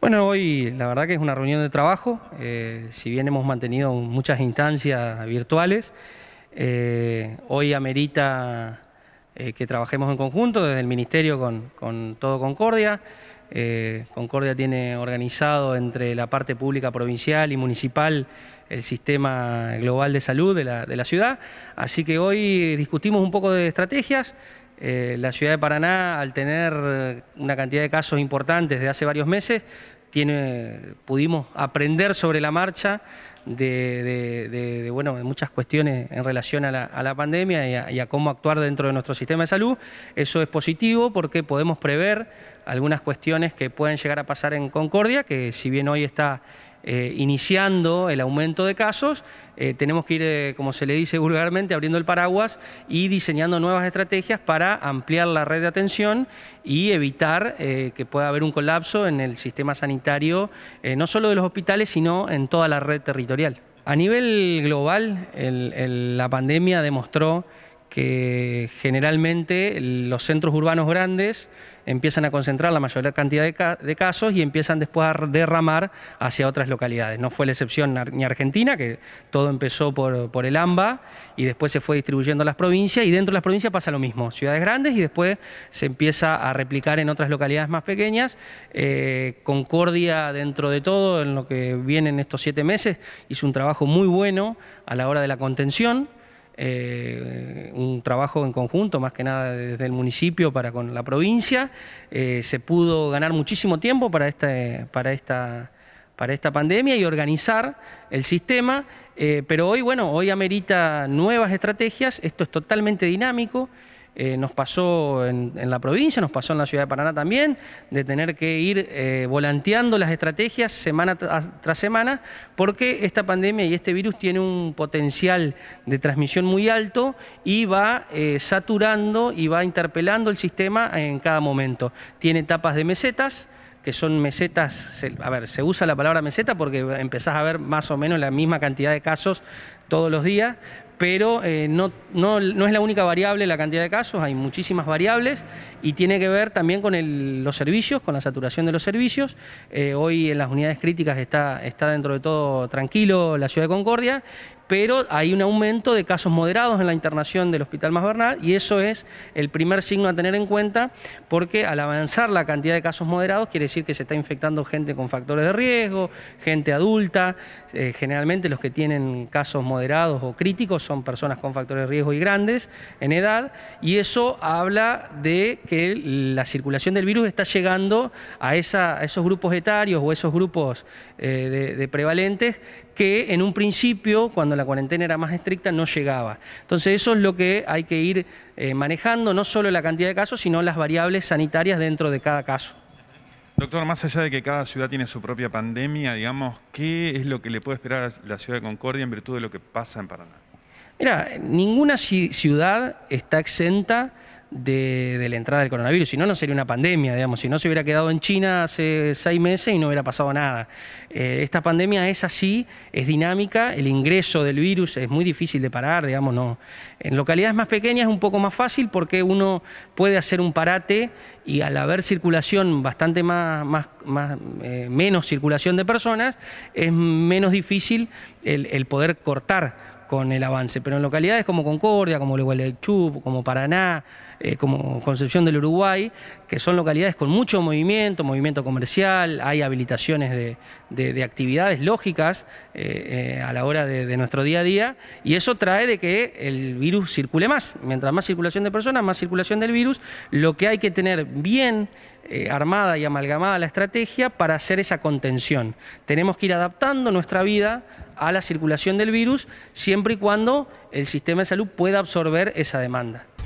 Bueno, hoy la verdad que es una reunión de trabajo, eh, si bien hemos mantenido muchas instancias virtuales, eh, hoy amerita eh, que trabajemos en conjunto desde el Ministerio con, todo Concordia. Concordia tiene organizado entre la parte pública provincial y municipal el sistema global de salud de la ciudad, así que hoy discutimos un poco de estrategias. Eh, la ciudad de Paraná, al tener una cantidad de casos importantes de hace varios meses, pudimos aprender sobre la marcha de, muchas cuestiones en relación a la, pandemia y a, y a, cómo actuar dentro de nuestro sistema de salud. Eso es positivo porque podemos prever algunas cuestiones que pueden llegar a pasar en Concordia, que si bien hoy está eh, iniciando el aumento de casos, eh, tenemos que ir, eh, como se le dice vulgarmente, abriendo el paraguas y diseñando nuevas estrategias para ampliar la red de atención y evitar que pueda haber un colapso en el sistema sanitario, no solo de los hospitales, sino en toda la red territorial. A nivel global, la pandemia demostró que generalmente los centros urbanos grandes empiezan a concentrar la mayor cantidad de, casos y empiezan después a derramar hacia otras localidades. No fue la excepción ni Argentina, que todo empezó por, el AMBA y después se fue distribuyendo a las provincias y dentro de las provincias pasa lo mismo, ciudades grandes y después se empieza a replicar en otras localidades más pequeñas. Eh, Concordia, dentro de todo, en lo que vienen estos siete meses, hizo un trabajo muy bueno a la hora de la contención eh, un trabajo en conjunto, más que nada desde el municipio para con la provincia. Eh, se pudo ganar muchísimo tiempo este, para, esta, pandemia y organizar el sistema, eh, pero hoy, bueno, hoy amerita nuevas estrategias, esto es totalmente dinámico. Eh, nos pasó en, la provincia, nos pasó en la ciudad de Paraná también, de tener que ir eh, volanteando las estrategias semana tras semana, porque esta pandemia y este virus tiene un potencial de transmisión muy alto y va eh, saturando y va interpelando el sistema en cada momento. Tiene etapas de mesetas que son mesetas, a ver, se usa la palabra meseta porque empezás a ver más o menos la misma cantidad de casos todos los días, pero eh, no, es la única variable la cantidad de casos, hay muchísimas variables y tiene que ver también con los servicios, con la saturación de los servicios. Eh, hoy en las unidades críticas está, está dentro de todo tranquilo la ciudad de Concordia pero hay un aumento de casos moderados en la internación del Hospital Más Bernal y eso es el primer signo a tener en cuenta porque al avanzar la cantidad de casos moderados quiere decir que se está infectando gente con factores de riesgo, gente adulta, eh, generalmente los que tienen casos moderados o críticos son personas con factores de riesgo y grandes en edad y eso habla de que la circulación del virus está llegando a, esos grupos etarios o esos grupos eh, de prevalentes que en un principio, cuando la cuarentena era más estricta, no llegaba. Entonces eso es lo que hay que ir eh, manejando, no solo la cantidad de casos, sino las variables sanitarias dentro de cada caso. Doctor, más allá de que cada ciudad tiene su propia pandemia, digamos, ¿qué es lo que le puede esperar a la ciudad de Concordia en virtud de lo que pasa en Paraná? Mira, ninguna ciudad está exenta de, la entrada del coronavirus. Si no, no sería una pandemia, digamos. Si no, se hubiera quedado en China hace seis meses y no hubiera pasado nada. Eh, esta pandemia es así, es dinámica, el ingreso del virus es muy difícil de parar, digamos, no. En localidades más pequeñas es un poco más fácil porque uno puede hacer un parate y al haber circulación bastante más, eh, menos circulación de personas, es menos difícil el, poder cortar con el avance. Pero en localidades como Concordia, como Legualechú, como Paraná, eh, como Concepción del Uruguay, que son localidades con mucho movimiento, movimiento comercial, hay habilitaciones de, actividades lógicas eh, eh, a la hora de, nuestro día a día, y eso trae de que el virus circule más. Mientras más circulación de personas, más circulación del virus, lo que hay que tener bien... armada y amalgamada la estrategia para hacer esa contención. Tenemos que ir adaptando nuestra vida a la circulación del virus, siempre y cuando el sistema de salud pueda absorber esa demanda.